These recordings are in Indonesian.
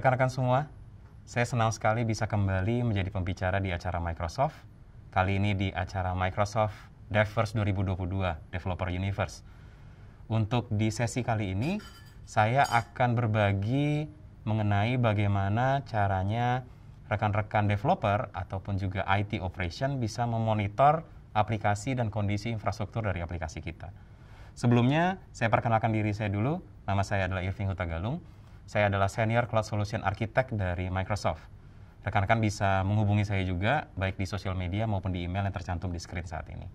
Rekan-rekan semua, saya senang sekali bisa kembali menjadi pembicara di acara Microsoft. Kali ini di acara Microsoft DevFirst 2022 Developer Universe. Untuk di sesi kali ini, saya akan berbagi mengenai bagaimana caranya rekan-rekan developer ataupun juga IT operation bisa memonitor aplikasi dan kondisi infrastruktur dari aplikasi kita. Sebelumnya, saya perkenalkan diri saya dulu. Nama saya adalah Irving Hutagalung saya adalah Senior Cloud Solution Architect dari Microsoft. Rekan-rekan bisa menghubungi saya juga, baik di sosial media maupun di email yang tercantum di screen saat ini.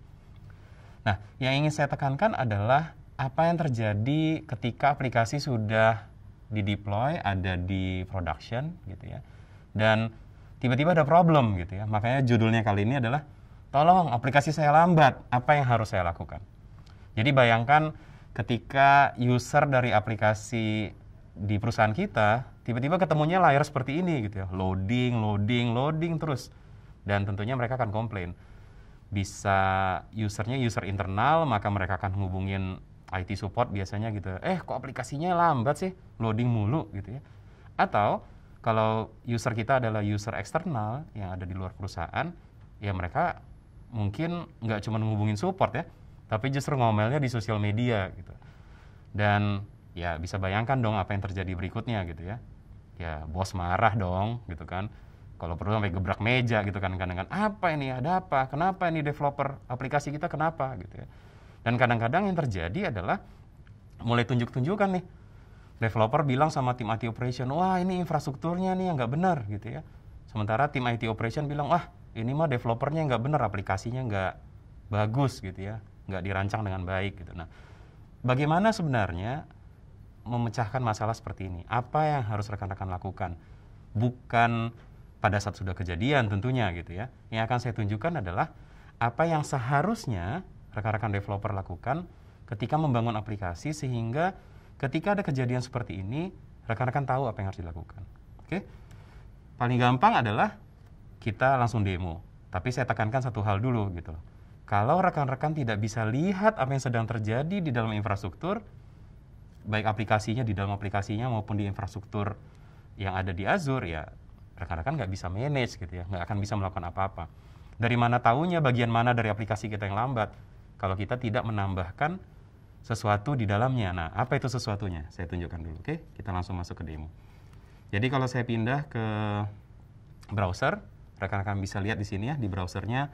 Nah, yang ingin saya tekankan adalah apa yang terjadi ketika aplikasi sudah dideploy, ada di production gitu ya. Dan tiba-tiba ada problem gitu ya. Makanya judulnya kali ini adalah tolong aplikasi saya lambat, apa yang harus saya lakukan? Jadi bayangkan ketika user dari aplikasi di perusahaan kita tiba-tiba ketemunya layar seperti ini gitu ya loading loading loading terus dan tentunya mereka akan komplain bisa usernya user internal maka mereka akan hubungin IT support biasanya gitu eh kok aplikasinya lambat sih loading mulu gitu ya atau kalau user kita adalah user eksternal yang ada di luar perusahaan ya mereka mungkin nggak cuma ngubungin support ya tapi justru ngomelnya di sosial media gitu dan ya bisa bayangkan dong apa yang terjadi berikutnya gitu ya ya bos marah dong gitu kan kalau perlu sampai gebrak meja gitu kan kadang-kadang apa ini ada apa kenapa ini developer aplikasi kita kenapa gitu ya dan kadang-kadang yang terjadi adalah mulai tunjuk-tunjukkan nih developer bilang sama tim IT operation wah ini infrastrukturnya nih yang nggak benar gitu ya sementara tim IT operation bilang wah ini mah developernya nggak benar aplikasinya nggak bagus gitu ya nggak dirancang dengan baik gitu nah bagaimana sebenarnya memecahkan masalah seperti ini. Apa yang harus rekan-rekan lakukan? Bukan pada saat sudah kejadian tentunya gitu ya. Yang akan saya tunjukkan adalah apa yang seharusnya rekan-rekan developer lakukan ketika membangun aplikasi sehingga ketika ada kejadian seperti ini rekan-rekan tahu apa yang harus dilakukan. Oke. Paling gampang adalah kita langsung demo. Tapi saya tekankan satu hal dulu gitu Kalau rekan-rekan tidak bisa lihat apa yang sedang terjadi di dalam infrastruktur, baik aplikasinya di dalam aplikasinya maupun di infrastruktur yang ada di Azure ya rekan-rekan nggak bisa manage gitu ya, nggak akan bisa melakukan apa-apa. Dari mana tahunya bagian mana dari aplikasi kita yang lambat kalau kita tidak menambahkan sesuatu di dalamnya. Nah, apa itu sesuatunya? Saya tunjukkan dulu, oke? Kita langsung masuk ke demo. Jadi kalau saya pindah ke browser, rekan-rekan bisa lihat di sini ya di browsernya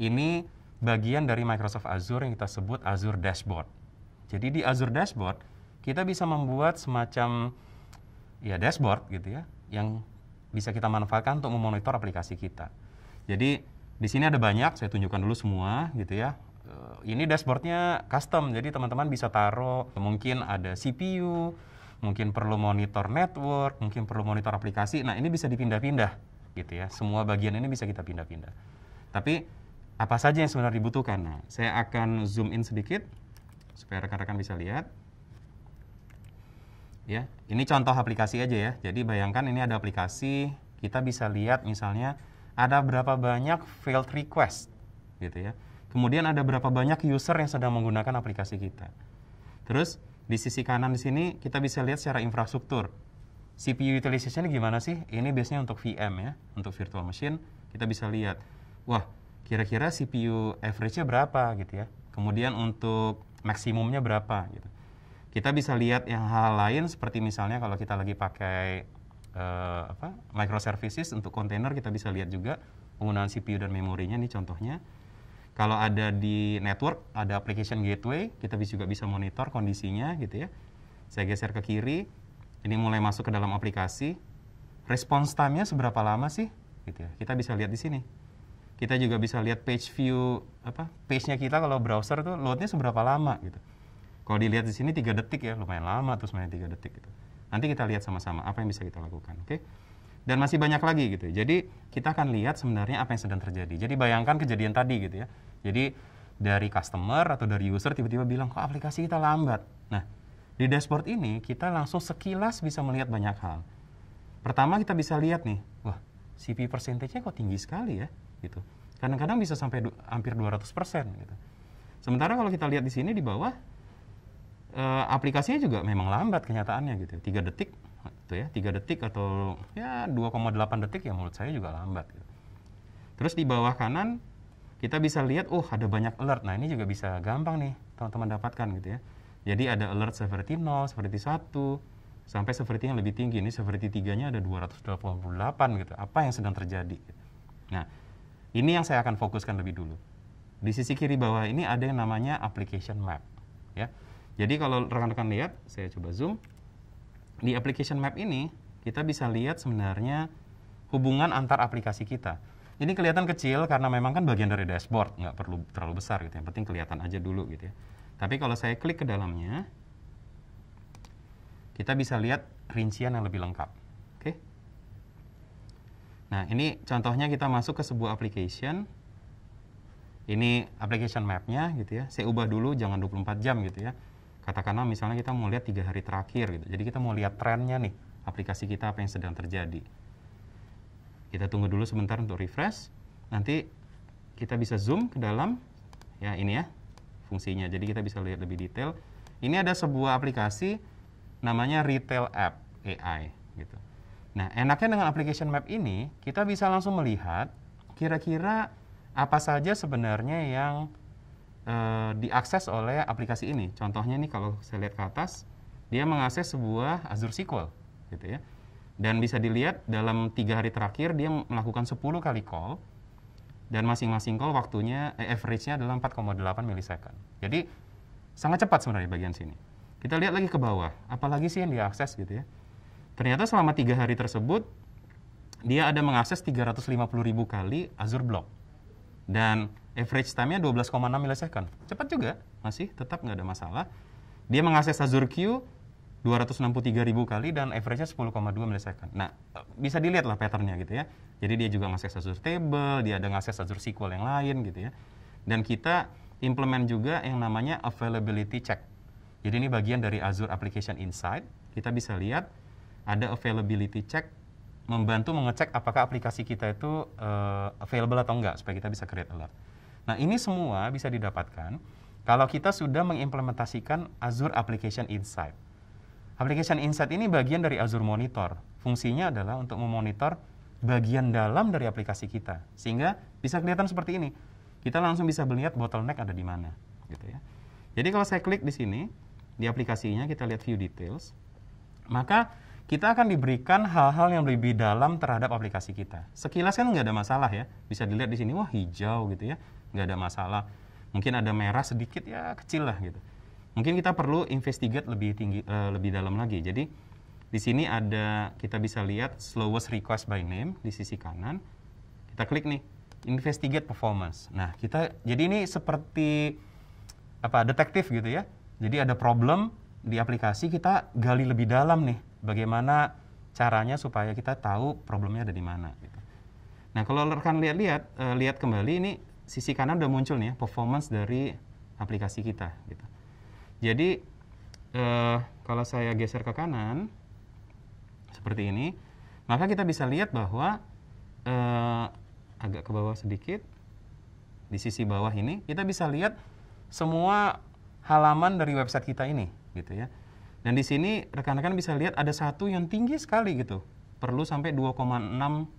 ini bagian dari Microsoft Azure yang kita sebut Azure Dashboard. Jadi di Azure Dashboard kita bisa membuat semacam ya dashboard gitu ya yang bisa kita manfaatkan untuk memonitor aplikasi kita. Jadi di sini ada banyak, saya tunjukkan dulu semua gitu ya. Eh, ini dashboardnya custom, jadi teman-teman bisa taruh mungkin ada CPU, mungkin perlu monitor network, mungkin perlu monitor aplikasi. Nah ini bisa dipindah-pindah gitu ya. Semua bagian ini bisa kita pindah-pindah. Tapi apa saja yang sebenarnya dibutuhkan? Nah, saya akan zoom in sedikit supaya rekan-rekan bisa lihat. Ya, ini contoh aplikasi aja ya. Jadi bayangkan ini ada aplikasi, kita bisa lihat misalnya ada berapa banyak failed request gitu ya. Kemudian ada berapa banyak user yang sedang menggunakan aplikasi kita. Terus di sisi kanan di sini kita bisa lihat secara infrastruktur. CPU utilization gimana sih? Ini biasanya untuk VM ya, untuk virtual machine kita bisa lihat. Wah, kira-kira CPU average-nya berapa gitu ya. Kemudian untuk maksimumnya berapa gitu. Kita bisa lihat yang hal lain seperti misalnya kalau kita lagi pakai uh, apa microservices untuk kontainer kita bisa lihat juga penggunaan CPU dan memorinya nih contohnya. Kalau ada di network, ada application gateway, kita bisa juga bisa monitor kondisinya gitu ya. Saya geser ke kiri, ini mulai masuk ke dalam aplikasi. Response time-nya seberapa lama sih? Gitu ya. Kita bisa lihat di sini. Kita juga bisa lihat page view apa page-nya kita kalau browser tuh load-nya seberapa lama gitu. Kalau dilihat di sini 3 detik ya, lumayan lama terus main 3 detik gitu. Nanti kita lihat sama-sama apa yang bisa kita lakukan, oke? Okay? Dan masih banyak lagi gitu. Ya. Jadi kita akan lihat sebenarnya apa yang sedang terjadi. Jadi bayangkan kejadian tadi gitu ya. Jadi dari customer atau dari user tiba-tiba bilang kok aplikasi kita lambat. Nah, di dashboard ini kita langsung sekilas bisa melihat banyak hal. Pertama kita bisa lihat nih, wah CP percentage kok tinggi sekali ya gitu. Kadang-kadang bisa sampai hampir 200% gitu. Sementara kalau kita lihat di sini di bawah uh, aplikasinya juga memang lambat kenyataannya gitu. Ya. Tiga detik itu ya, tiga detik atau ya 2,8 detik ya menurut saya juga lambat. Gitu. Terus di bawah kanan kita bisa lihat, oh ada banyak alert. Nah ini juga bisa gampang nih teman-teman dapatkan gitu ya. Jadi ada alert seperti 0, seperti 1, sampai seperti yang lebih tinggi. Ini seperti 3-nya ada 288 gitu. Apa yang sedang terjadi? Nah, ini yang saya akan fokuskan lebih dulu. Di sisi kiri bawah ini ada yang namanya application map. Ya jadi kalau rekan-rekan lihat, saya coba zoom. Di application map ini, kita bisa lihat sebenarnya hubungan antar aplikasi kita. Ini kelihatan kecil karena memang kan bagian dari dashboard, nggak perlu terlalu besar gitu. Ya. Yang penting kelihatan aja dulu gitu ya. Tapi kalau saya klik ke dalamnya, kita bisa lihat rincian yang lebih lengkap. Oke. Nah, ini contohnya kita masuk ke sebuah application. Ini application map-nya gitu ya. Saya ubah dulu jangan 24 jam gitu ya. Katakanlah misalnya kita mau lihat tiga hari terakhir gitu. Jadi kita mau lihat trennya nih aplikasi kita apa yang sedang terjadi. Kita tunggu dulu sebentar untuk refresh. Nanti kita bisa zoom ke dalam ya ini ya fungsinya. Jadi kita bisa lihat lebih detail. Ini ada sebuah aplikasi namanya Retail App AI gitu. Nah, enaknya dengan application map ini kita bisa langsung melihat kira-kira apa saja sebenarnya yang uh, diakses oleh aplikasi ini. Contohnya nih kalau saya lihat ke atas, dia mengakses sebuah Azure SQL, gitu ya. Dan bisa dilihat dalam tiga hari terakhir dia melakukan 10 kali call dan masing-masing call waktunya eh, average-nya adalah 4,8 milisecond. Jadi sangat cepat sebenarnya bagian sini. Kita lihat lagi ke bawah, apalagi sih yang diakses gitu ya. Ternyata selama tiga hari tersebut dia ada mengakses 350 ribu kali Azure Block. Dan average time-nya 12,6 milisecond. Cepat juga, masih tetap nggak ada masalah. Dia mengakses Azure Q ribu kali dan average-nya 10,2 milisecond. Nah, bisa dilihat lah pattern-nya gitu ya. Jadi dia juga mengakses Azure Table, dia ada mengakses Azure SQL yang lain gitu ya. Dan kita implement juga yang namanya availability check. Jadi ini bagian dari Azure Application Insight. Kita bisa lihat ada availability check membantu mengecek apakah aplikasi kita itu uh, available atau enggak supaya kita bisa create alert. Nah, ini semua bisa didapatkan kalau kita sudah mengimplementasikan Azure Application Insight. Application Insight ini bagian dari Azure Monitor. Fungsinya adalah untuk memonitor bagian dalam dari aplikasi kita. Sehingga bisa kelihatan seperti ini. Kita langsung bisa melihat bottleneck ada di mana. Gitu ya. Jadi kalau saya klik di sini, di aplikasinya kita lihat view details, maka kita akan diberikan hal-hal yang lebih dalam terhadap aplikasi kita. Sekilas kan nggak ada masalah ya, bisa dilihat di sini, wah hijau gitu ya nggak ada masalah mungkin ada merah sedikit ya kecil lah gitu mungkin kita perlu investigate lebih tinggi uh, lebih dalam lagi jadi di sini ada kita bisa lihat slowest request by name di sisi kanan kita klik nih investigate performance nah kita jadi ini seperti apa detektif gitu ya jadi ada problem di aplikasi kita gali lebih dalam nih bagaimana caranya supaya kita tahu problemnya ada di mana gitu. nah kalau rekan lihat-lihat eh, lihat kembali ini sisi kanan udah muncul nih ya, performance dari aplikasi kita. Gitu. Jadi uh, kalau saya geser ke kanan seperti ini, maka kita bisa lihat bahwa uh, agak ke bawah sedikit di sisi bawah ini kita bisa lihat semua halaman dari website kita ini gitu ya. Dan di sini rekan-rekan bisa lihat ada satu yang tinggi sekali gitu. Perlu sampai 2,64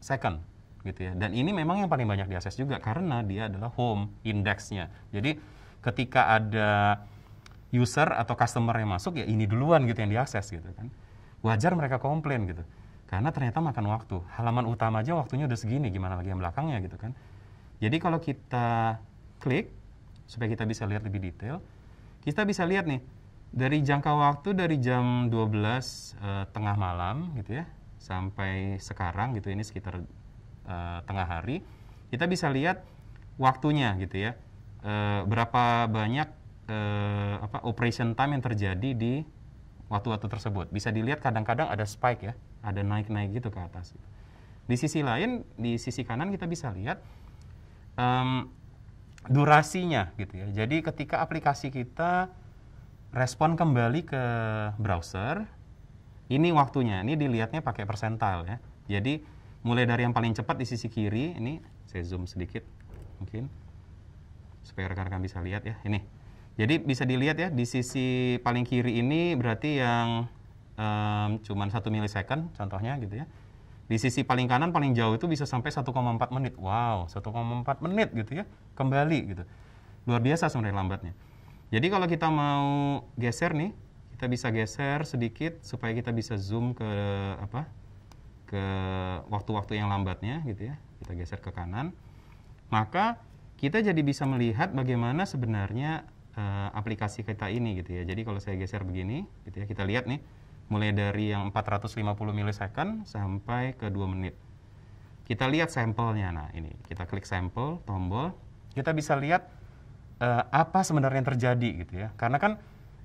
second gitu ya. Dan ini memang yang paling banyak diakses juga karena dia adalah home indexnya Jadi ketika ada user atau customer yang masuk ya ini duluan gitu yang diakses gitu kan. Wajar mereka komplain gitu. Karena ternyata makan waktu. Halaman utama aja waktunya udah segini, gimana lagi yang belakangnya gitu kan. Jadi kalau kita klik supaya kita bisa lihat lebih detail, kita bisa lihat nih dari jangka waktu dari jam 12 eh, tengah malam gitu ya sampai sekarang gitu ini sekitar e, tengah hari, kita bisa lihat waktunya gitu ya. E, berapa banyak e, apa operation time yang terjadi di waktu-waktu tersebut. Bisa dilihat kadang-kadang ada spike ya, ada naik-naik gitu ke atas. Di sisi lain, di sisi kanan kita bisa lihat um, durasinya gitu ya. Jadi ketika aplikasi kita respon kembali ke browser, ini waktunya. Ini dilihatnya pakai persental ya. Jadi mulai dari yang paling cepat di sisi kiri ini saya zoom sedikit mungkin supaya rekan-rekan bisa lihat ya ini jadi bisa dilihat ya di sisi paling kiri ini berarti yang um, cuman satu milisecond contohnya gitu ya di sisi paling kanan paling jauh itu bisa sampai 1,4 menit wow 1,4 menit gitu ya kembali gitu luar biasa sebenarnya lambatnya jadi kalau kita mau geser nih kita bisa geser sedikit supaya kita bisa zoom ke apa ke waktu-waktu yang lambatnya gitu ya kita geser ke kanan maka kita jadi bisa melihat bagaimana sebenarnya uh, aplikasi kita ini gitu ya jadi kalau saya geser begini gitu ya kita lihat nih mulai dari yang 450 milisecond sampai ke 2 menit kita lihat sampelnya nah ini kita klik sampel tombol kita bisa lihat uh, apa sebenarnya yang terjadi gitu ya karena kan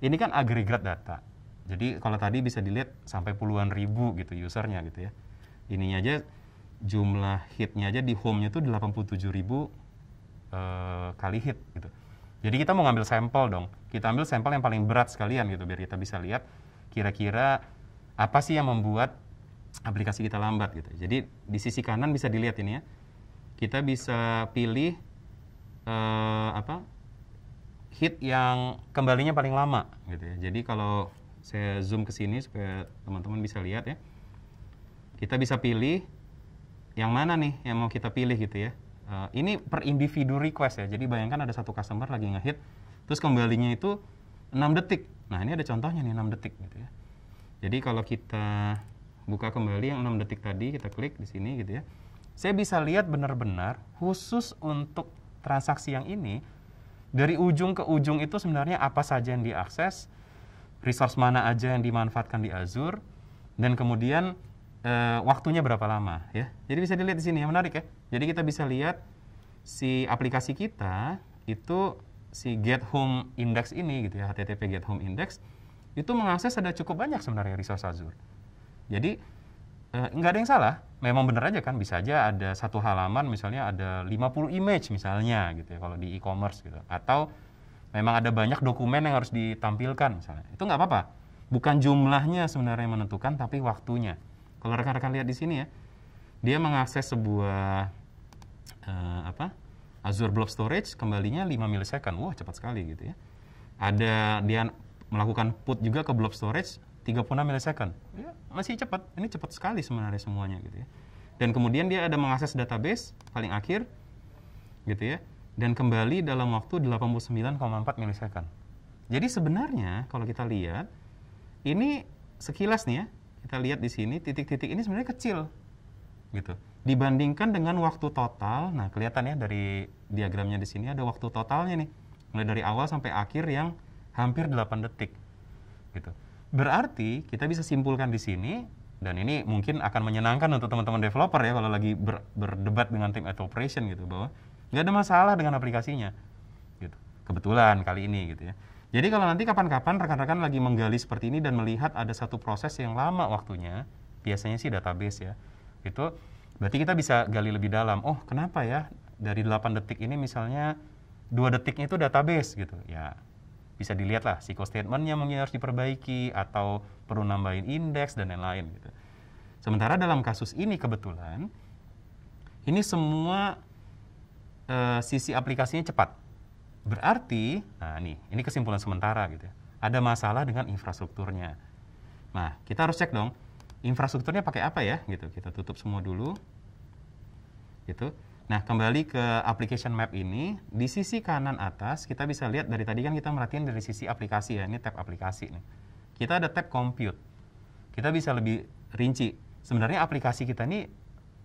ini kan agregat data jadi kalau tadi bisa dilihat sampai puluhan ribu gitu usernya gitu ya ininya aja jumlah hitnya aja di home-nya tuh 87 ribu eh, kali hit gitu. Jadi kita mau ngambil sampel dong. Kita ambil sampel yang paling berat sekalian gitu biar kita bisa lihat kira-kira apa sih yang membuat aplikasi kita lambat gitu. Jadi di sisi kanan bisa dilihat ini ya. Kita bisa pilih eh, apa hit yang kembalinya paling lama gitu ya. Jadi kalau saya zoom ke sini supaya teman-teman bisa lihat ya kita bisa pilih yang mana nih yang mau kita pilih gitu ya. Uh, ini per individu request ya. Jadi bayangkan ada satu customer lagi ngehit, terus kembalinya itu 6 detik. Nah ini ada contohnya nih 6 detik gitu ya. Jadi kalau kita buka kembali yang 6 detik tadi, kita klik di sini gitu ya. Saya bisa lihat benar-benar khusus untuk transaksi yang ini, dari ujung ke ujung itu sebenarnya apa saja yang diakses, resource mana aja yang dimanfaatkan di Azure, dan kemudian e, waktunya berapa lama ya. Jadi bisa dilihat di sini ya menarik ya. Jadi kita bisa lihat si aplikasi kita itu si Get Home Index ini gitu ya HTTP Get Home Index itu mengakses ada cukup banyak sebenarnya resource Azure. Jadi nggak eh, nggak ada yang salah, memang benar aja kan bisa aja ada satu halaman misalnya ada 50 image misalnya gitu ya kalau di e-commerce gitu atau memang ada banyak dokumen yang harus ditampilkan misalnya. Itu nggak apa-apa. Bukan jumlahnya sebenarnya yang menentukan tapi waktunya. Kalau rekan-rekan lihat di sini ya, dia mengakses sebuah uh, apa? Azure Blob Storage kembalinya 5 milisecond. Wah, cepat sekali gitu ya. Ada dia melakukan put juga ke Blob Storage 36 milisecond. Ya, masih cepat. Ini cepat sekali sebenarnya semuanya gitu ya. Dan kemudian dia ada mengakses database paling akhir gitu ya. Dan kembali dalam waktu 89,4 milisecond. Jadi sebenarnya kalau kita lihat ini sekilas nih ya, kita lihat di sini titik-titik ini sebenarnya kecil gitu. Dibandingkan dengan waktu total, nah kelihatan ya dari diagramnya di sini ada waktu totalnya nih. Mulai dari awal sampai akhir yang hampir 8 detik. Gitu. Berarti kita bisa simpulkan di sini dan ini mungkin akan menyenangkan untuk teman-teman developer ya kalau lagi ber, berdebat dengan tim at operation gitu bahwa nggak ada masalah dengan aplikasinya gitu kebetulan kali ini gitu ya jadi kalau nanti kapan-kapan rekan-rekan lagi menggali seperti ini dan melihat ada satu proses yang lama waktunya, biasanya sih database ya. Itu berarti kita bisa gali lebih dalam. Oh, kenapa ya dari 8 detik ini misalnya 2 detiknya itu database gitu. Ya, bisa dilihat lah psiko statementnya mungkin harus diperbaiki atau perlu nambahin indeks dan lain-lain gitu. Sementara dalam kasus ini kebetulan ini semua uh, sisi aplikasinya cepat Berarti, nah nih, ini kesimpulan sementara gitu ya. Ada masalah dengan infrastrukturnya. Nah, kita harus cek dong, infrastrukturnya pakai apa ya gitu. Kita tutup semua dulu. Gitu. Nah, kembali ke application map ini, di sisi kanan atas kita bisa lihat dari tadi kan kita merhatiin dari sisi aplikasi ya, ini tab aplikasi nih. Kita ada tab compute. Kita bisa lebih rinci. Sebenarnya aplikasi kita ini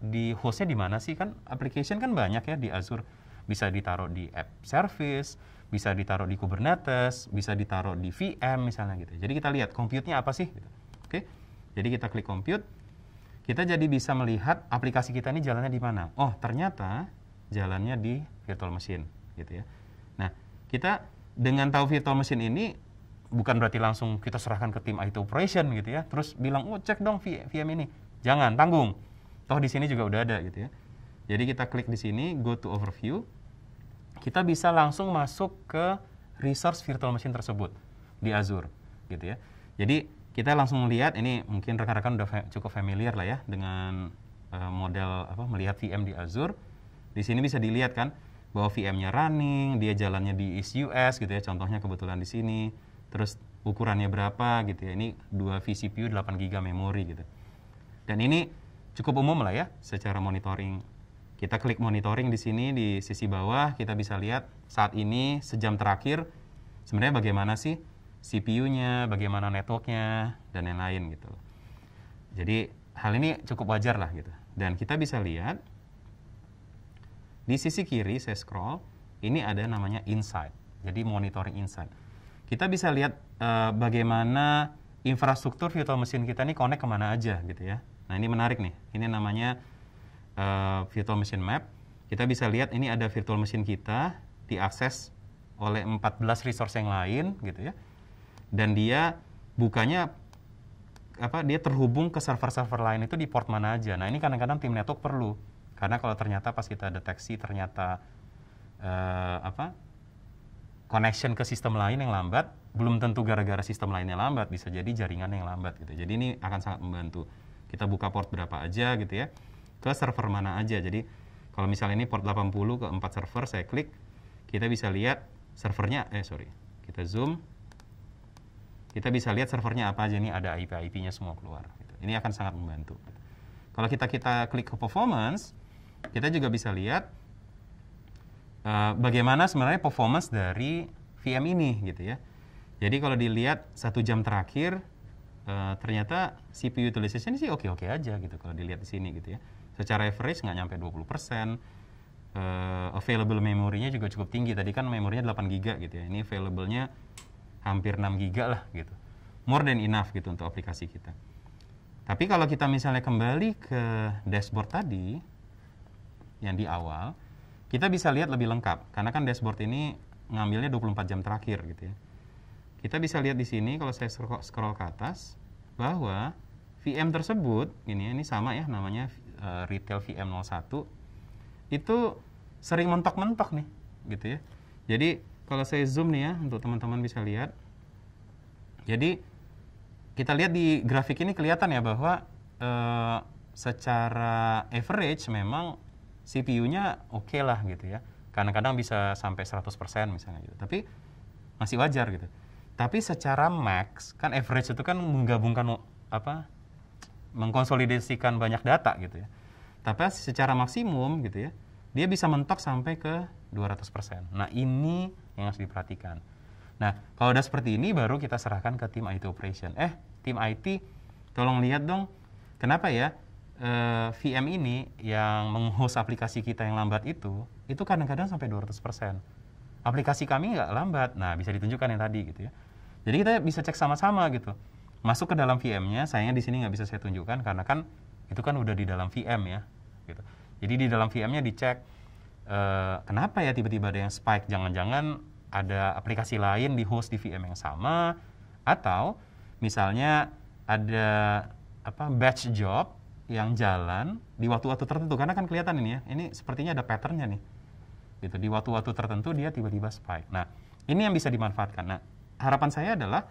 di hostnya di mana sih kan application kan banyak ya di Azure bisa ditaruh di app service, bisa ditaruh di Kubernetes, bisa ditaruh di VM misalnya gitu. Jadi kita lihat compute-nya apa sih? Gitu. Oke. Jadi kita klik compute. Kita jadi bisa melihat aplikasi kita ini jalannya di mana. Oh, ternyata jalannya di virtual machine gitu ya. Nah, kita dengan tahu virtual machine ini bukan berarti langsung kita serahkan ke tim IT operation gitu ya. Terus bilang, "Oh, cek dong VM ini." Jangan, tanggung. Toh di sini juga udah ada gitu ya. Jadi kita klik di sini, go to overview. Kita bisa langsung masuk ke resource virtual machine tersebut di Azure, gitu ya. Jadi kita langsung melihat ini mungkin rekan-rekan udah cukup familiar lah ya dengan eh, model apa melihat VM di Azure. Di sini bisa dilihat kan bahwa VM-nya running, dia jalannya di East US gitu ya, contohnya kebetulan di sini. Terus ukurannya berapa gitu ya. Ini dua vCPU 8 GB memori gitu. Dan ini cukup umum lah ya secara monitoring kita klik monitoring di sini di sisi bawah kita bisa lihat saat ini sejam terakhir sebenarnya bagaimana sih CPU-nya, bagaimana networknya dan lain-lain gitu. Jadi hal ini cukup wajar lah gitu. Dan kita bisa lihat di sisi kiri saya scroll ini ada namanya insight. Jadi monitoring insight. Kita bisa lihat e, bagaimana infrastruktur virtual mesin kita ini connect kemana aja gitu ya. Nah ini menarik nih. Ini namanya uh, virtual machine map, kita bisa lihat ini ada virtual machine kita diakses oleh 14 resource yang lain gitu ya. Dan dia bukanya apa dia terhubung ke server-server lain itu di port mana aja. Nah, ini kadang-kadang tim network perlu karena kalau ternyata pas kita deteksi ternyata uh, apa connection ke sistem lain yang lambat, belum tentu gara-gara sistem lainnya lambat, bisa jadi jaringan yang lambat gitu. Jadi ini akan sangat membantu. Kita buka port berapa aja gitu ya ke server mana aja. Jadi kalau misalnya ini port 80 ke 4 server, saya klik, kita bisa lihat servernya, eh sorry, kita zoom, kita bisa lihat servernya apa aja, ini ada IP-IP-nya semua keluar. Gitu. Ini akan sangat membantu. Kalau kita kita klik ke performance, kita juga bisa lihat uh, bagaimana sebenarnya performance dari VM ini gitu ya. Jadi kalau dilihat satu jam terakhir, uh, ternyata CPU utilization sih oke-oke aja gitu kalau dilihat di sini gitu ya secara average nggak nyampe 20 persen. Uh, available memorinya juga cukup tinggi. Tadi kan memorinya 8 giga gitu ya. Ini availablenya hampir 6 giga lah gitu. More than enough gitu untuk aplikasi kita. Tapi kalau kita misalnya kembali ke dashboard tadi yang di awal, kita bisa lihat lebih lengkap karena kan dashboard ini ngambilnya 24 jam terakhir gitu ya. Kita bisa lihat di sini kalau saya scroll, scroll ke atas bahwa VM tersebut ini ya, ini sama ya namanya uh, retail VM01 itu sering mentok-mentok nih gitu ya. Jadi kalau saya zoom nih ya untuk teman-teman bisa lihat. Jadi kita lihat di grafik ini kelihatan ya bahwa uh, secara average memang CPU-nya oke okay lah gitu ya. Kadang-kadang bisa sampai 100% misalnya gitu. Tapi masih wajar gitu. Tapi secara max kan average itu kan menggabungkan apa mengkonsolidasikan banyak data gitu ya. Tapi secara maksimum gitu ya, dia bisa mentok sampai ke 200%. Nah, ini yang harus diperhatikan. Nah, kalau udah seperti ini baru kita serahkan ke tim IT operation. Eh, tim IT tolong lihat dong kenapa ya eh, VM ini yang menghost aplikasi kita yang lambat itu itu kadang-kadang sampai 200%. Aplikasi kami nggak lambat. Nah, bisa ditunjukkan yang tadi gitu ya. Jadi kita bisa cek sama-sama gitu masuk ke dalam VM-nya sayangnya di sini nggak bisa saya tunjukkan karena kan itu kan udah di dalam VM ya gitu jadi di dalam VM-nya dicek uh, kenapa ya tiba-tiba ada yang spike jangan-jangan ada aplikasi lain di host di VM yang sama atau misalnya ada apa batch job yang jalan di waktu-waktu tertentu karena kan kelihatan ini ya ini sepertinya ada patternnya nih gitu di waktu-waktu tertentu dia tiba-tiba spike nah ini yang bisa dimanfaatkan nah harapan saya adalah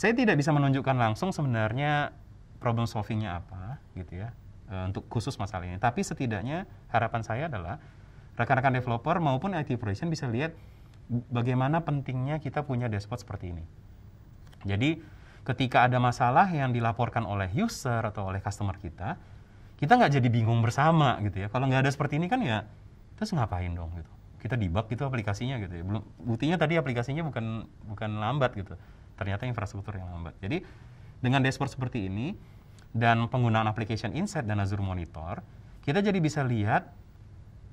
saya tidak bisa menunjukkan langsung sebenarnya problem solvingnya apa, gitu ya, e, untuk khusus masalah ini. Tapi setidaknya harapan saya adalah rekan-rekan developer maupun IT operation bisa lihat bagaimana pentingnya kita punya dashboard seperti ini. Jadi ketika ada masalah yang dilaporkan oleh user atau oleh customer kita, kita nggak jadi bingung bersama gitu ya. Kalau nggak ada seperti ini kan ya terus ngapain dong gitu. Kita debug gitu aplikasinya gitu ya. Belum buktinya tadi aplikasinya bukan bukan lambat gitu ternyata infrastruktur yang lambat. Jadi dengan dashboard seperti ini dan penggunaan application insight dan Azure Monitor, kita jadi bisa lihat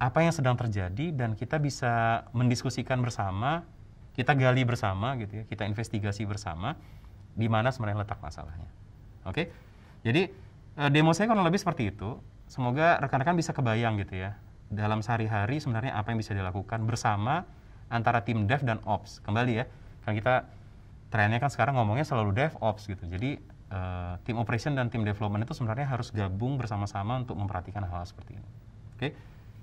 apa yang sedang terjadi dan kita bisa mendiskusikan bersama, kita gali bersama gitu ya, kita investigasi bersama di mana sebenarnya letak masalahnya. Oke. Okay? Jadi eh, demo saya kurang lebih seperti itu. Semoga rekan-rekan bisa kebayang gitu ya. Dalam sehari-hari sebenarnya apa yang bisa dilakukan bersama antara tim dev dan ops. Kembali ya, kan kita trennya kan sekarang ngomongnya selalu DevOps gitu. Jadi uh, tim operation dan tim development itu sebenarnya harus gabung bersama-sama untuk memperhatikan hal, hal seperti ini. Oke. Okay?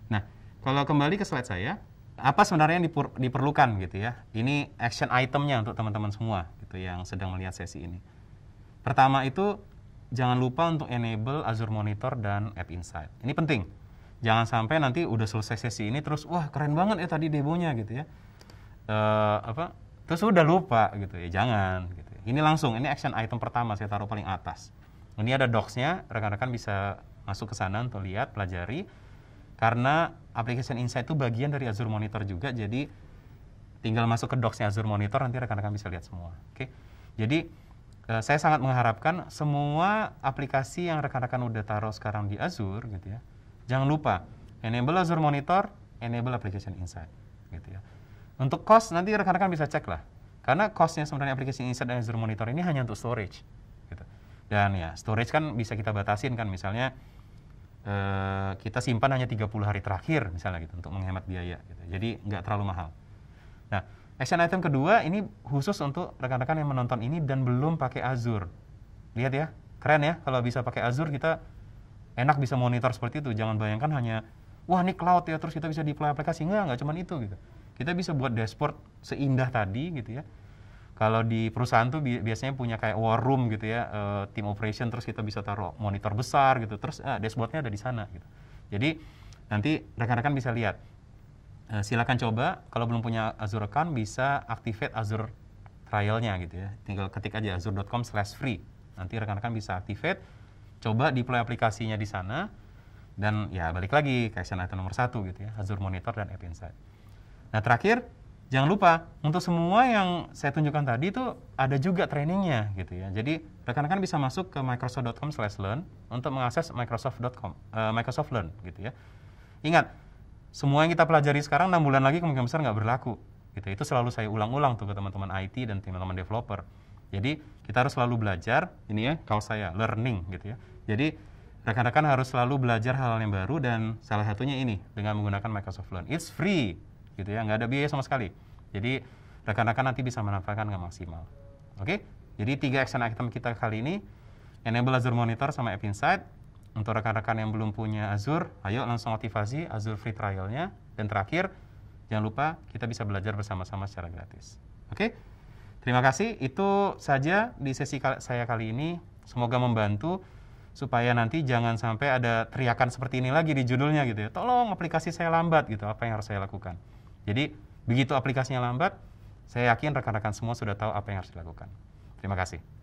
Nah, kalau kembali ke slide saya, apa sebenarnya yang diper, diperlukan gitu ya? Ini action itemnya untuk teman-teman semua gitu yang sedang melihat sesi ini. Pertama itu jangan lupa untuk enable Azure Monitor dan App Insight. Ini penting. Jangan sampai nanti udah selesai sesi ini terus wah keren banget ya tadi demonya gitu ya. Uh, apa terus udah lupa gitu ya jangan gitu ini langsung ini action item pertama saya taruh paling atas ini ada docsnya rekan-rekan bisa masuk ke sana untuk lihat pelajari karena application insight itu bagian dari Azure Monitor juga jadi tinggal masuk ke docs Azure Monitor nanti rekan-rekan bisa lihat semua oke jadi eh, saya sangat mengharapkan semua aplikasi yang rekan-rekan udah taruh sekarang di Azure gitu ya jangan lupa enable Azure Monitor enable application insight gitu ya untuk cost nanti rekan-rekan bisa cek lah. Karena costnya sebenarnya aplikasi Insight dan Azure Monitor ini hanya untuk storage. Gitu. Dan ya storage kan bisa kita batasin kan misalnya eh, kita simpan hanya 30 hari terakhir misalnya gitu untuk menghemat biaya. Gitu. Jadi nggak terlalu mahal. Nah action item kedua ini khusus untuk rekan-rekan yang menonton ini dan belum pakai Azure. Lihat ya keren ya kalau bisa pakai Azure kita enak bisa monitor seperti itu. Jangan bayangkan hanya wah ini cloud ya terus kita bisa deploy aplikasi nggak nggak cuma itu gitu kita bisa buat dashboard seindah tadi gitu ya kalau di perusahaan tuh biasanya punya kayak war room gitu ya uh, eh, tim operation terus kita bisa taruh monitor besar gitu terus ah, dashboardnya ada di sana gitu jadi nanti rekan-rekan bisa lihat uh, silakan coba kalau belum punya Azure account bisa activate Azure trialnya gitu ya tinggal ketik aja azure.com slash free nanti rekan-rekan bisa activate coba deploy aplikasinya di sana dan ya balik lagi ke sana item nomor satu gitu ya Azure Monitor dan App Insight Nah terakhir jangan lupa untuk semua yang saya tunjukkan tadi itu ada juga trainingnya gitu ya. Jadi rekan-rekan bisa masuk ke microsoft.com/learn slash untuk mengakses microsoft.com uh, eh, Microsoft Learn gitu ya. Ingat semua yang kita pelajari sekarang 6 bulan lagi kemungkinan besar nggak berlaku gitu. Itu selalu saya ulang-ulang tuh ke teman-teman IT dan teman-teman developer. Jadi kita harus selalu belajar ini ya kalau saya learning gitu ya. Jadi rekan-rekan harus selalu belajar hal-hal yang baru dan salah satunya ini dengan menggunakan Microsoft Learn. It's free gitu ya nggak ada biaya sama sekali jadi rekan-rekan nanti bisa manfaatkan nggak maksimal oke okay? jadi tiga action item kita kali ini enable Azure Monitor sama App Insight untuk rekan-rekan yang belum punya Azure ayo langsung aktivasi Azure Free trialnya dan terakhir jangan lupa kita bisa belajar bersama-sama secara gratis oke okay? Terima kasih, itu saja di sesi saya kali ini. Semoga membantu supaya nanti jangan sampai ada teriakan seperti ini lagi di judulnya gitu ya. Tolong aplikasi saya lambat gitu, apa yang harus saya lakukan. Jadi begitu aplikasinya lambat, saya yakin rekan-rekan semua sudah tahu apa yang harus dilakukan. Terima kasih.